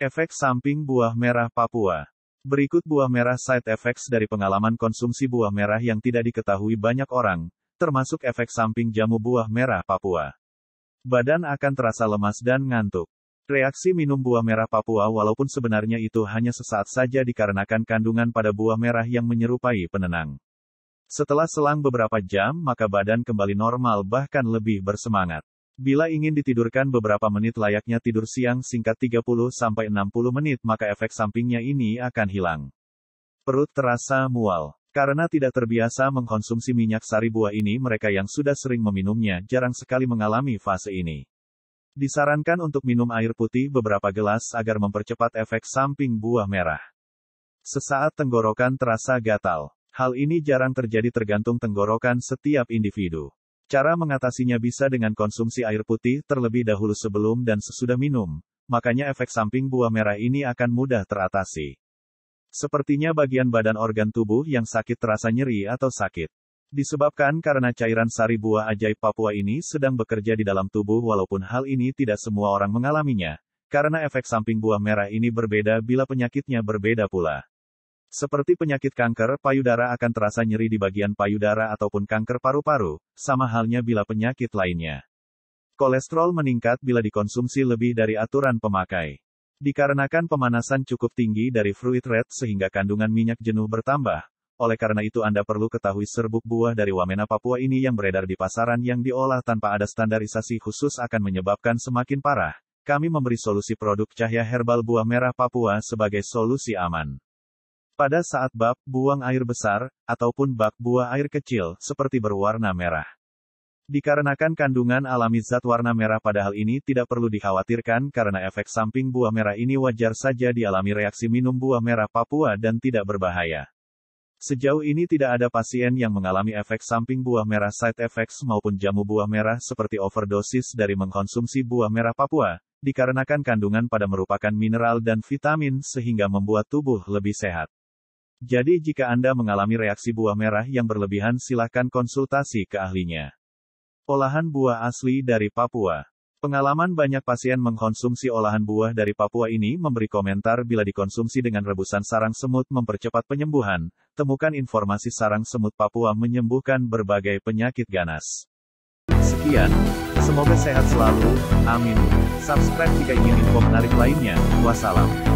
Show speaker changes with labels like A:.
A: Efek samping buah merah Papua. Berikut buah merah side effects dari pengalaman konsumsi buah merah yang tidak diketahui banyak orang, termasuk efek samping jamu buah merah Papua. Badan akan terasa lemas dan ngantuk. Reaksi minum buah merah Papua walaupun sebenarnya itu hanya sesaat saja dikarenakan kandungan pada buah merah yang menyerupai penenang. Setelah selang beberapa jam, maka badan kembali normal bahkan lebih bersemangat. Bila ingin ditidurkan beberapa menit layaknya tidur siang singkat 30-60 menit maka efek sampingnya ini akan hilang. Perut terasa mual. Karena tidak terbiasa mengkonsumsi minyak sari buah ini mereka yang sudah sering meminumnya jarang sekali mengalami fase ini. Disarankan untuk minum air putih beberapa gelas agar mempercepat efek samping buah merah. Sesaat tenggorokan terasa gatal. Hal ini jarang terjadi tergantung tenggorokan setiap individu. Cara mengatasinya bisa dengan konsumsi air putih terlebih dahulu sebelum dan sesudah minum, makanya efek samping buah merah ini akan mudah teratasi. Sepertinya bagian badan organ tubuh yang sakit terasa nyeri atau sakit. Disebabkan karena cairan sari buah ajaib Papua ini sedang bekerja di dalam tubuh walaupun hal ini tidak semua orang mengalaminya, karena efek samping buah merah ini berbeda bila penyakitnya berbeda pula. Seperti penyakit kanker payudara akan terasa nyeri di bagian payudara ataupun kanker paru-paru, sama halnya bila penyakit lainnya. Kolesterol meningkat bila dikonsumsi lebih dari aturan pemakai. Dikarenakan pemanasan cukup tinggi dari fruit red sehingga kandungan minyak jenuh bertambah, oleh karena itu Anda perlu ketahui serbuk buah dari Wamena Papua ini yang beredar di pasaran yang diolah tanpa ada standarisasi khusus akan menyebabkan semakin parah. Kami memberi solusi produk cahaya herbal buah merah Papua sebagai solusi aman. Pada saat bak buang air besar, ataupun bak buah air kecil, seperti berwarna merah. Dikarenakan kandungan alami zat warna merah pada hal ini tidak perlu dikhawatirkan karena efek samping buah merah ini wajar saja dialami reaksi minum buah merah Papua dan tidak berbahaya. Sejauh ini tidak ada pasien yang mengalami efek samping buah merah side effects maupun jamu buah merah seperti overdosis dari mengkonsumsi buah merah Papua, dikarenakan kandungan pada merupakan mineral dan vitamin sehingga membuat tubuh lebih sehat. Jadi jika Anda mengalami reaksi buah merah yang berlebihan silahkan konsultasi ke ahlinya. Olahan buah asli dari Papua. Pengalaman banyak pasien mengkonsumsi olahan buah dari Papua ini memberi komentar bila dikonsumsi dengan rebusan sarang semut mempercepat penyembuhan. Temukan informasi sarang semut Papua menyembuhkan berbagai penyakit ganas. Sekian, semoga sehat selalu. Amin. Subscribe jika ingin info menarik lainnya. Wassalam.